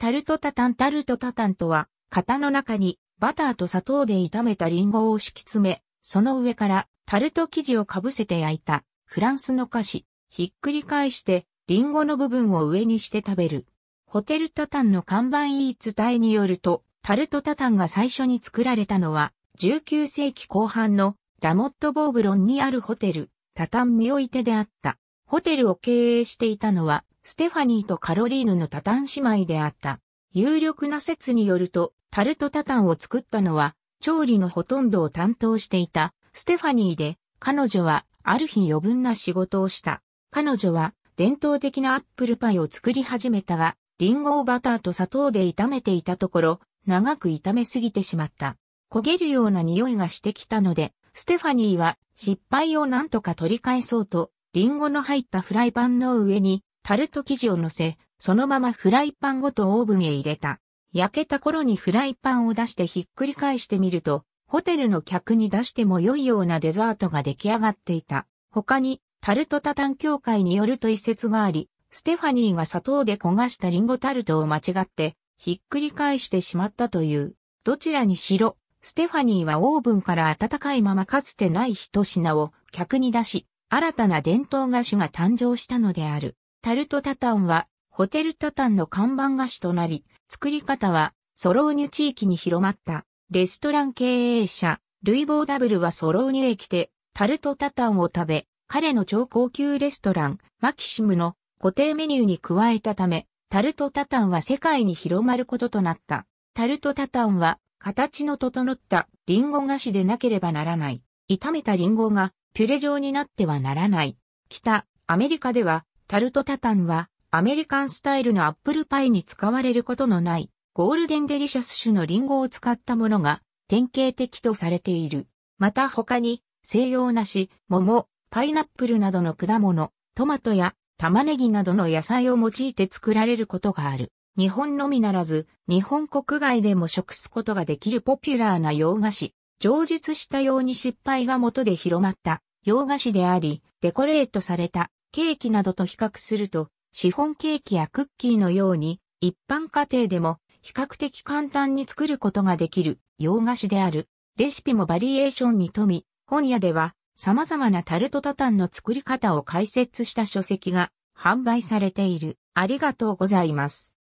タルトタタンタルトタタンとは、型の中にバターと砂糖で炒めたリンゴを敷き詰め、その上からタルト生地をかぶせて焼いたフランスの菓子、ひっくり返してリンゴの部分を上にして食べる。ホテルタタンの看板言い伝えによると、タルトタタンが最初に作られたのは、19世紀後半のラモット・ボーブロンにあるホテル、タタンにおいてであった。ホテルを経営していたのは、ステファニーとカロリーヌのタタン姉妹であった。有力な説によると、タルトタタンを作ったのは、調理のほとんどを担当していたステファニーで、彼女はある日余分な仕事をした。彼女は伝統的なアップルパイを作り始めたが、リンゴをバターと砂糖で炒めていたところ、長く炒めすぎてしまった。焦げるような匂いがしてきたので、ステファニーは失敗を何とか取り返そうと、リンゴの入ったフライパンの上にタルト生地を乗せ、そのままフライパンごとオーブンへ入れた。焼けた頃にフライパンを出してひっくり返してみると、ホテルの客に出しても良いようなデザートが出来上がっていた。他に、タルトタタン協会によると一説があり、ステファニーが砂糖で焦がしたリンゴタルトを間違って、ひっくり返してしまったという。どちらにしろ、ステファニーはオーブンから温かいままかつてない一品を客に出し、新たな伝統菓子が誕生したのである。タルトタタンは、ホテルタタンの看板菓子となり、作り方は、ソローニュ地域に広まった。レストラン経営者、ルイボーダブルはソローニュへ来て、タルトタタンを食べ、彼の超高級レストラン、マキシムの固定メニューに加えたため、タルトタタンは世界に広まることとなった。タルトタタンは、形の整ったリンゴ菓子でなければならない。炒めたリンゴがピュレ状になってはならない。北、アメリカでは、タルトタタンは、アメリカンスタイルのアップルパイに使われることのない、ゴールデンデリシャス種のリンゴを使ったものが、典型的とされている。また他に、西洋梨、桃、パイナップルなどの果物、トマトや玉ねぎなどの野菜を用いて作られることがある。日本のみならず、日本国外でも食すことができるポピュラーな洋菓子。上述したように失敗が元で広まった洋菓子であり、デコレートされたケーキなどと比較すると、シフォンケーキやクッキーのように、一般家庭でも比較的簡単に作ることができる洋菓子である。レシピもバリエーションに富み、本屋では様々なタルトタタンの作り方を解説した書籍が販売されている。ありがとうございます。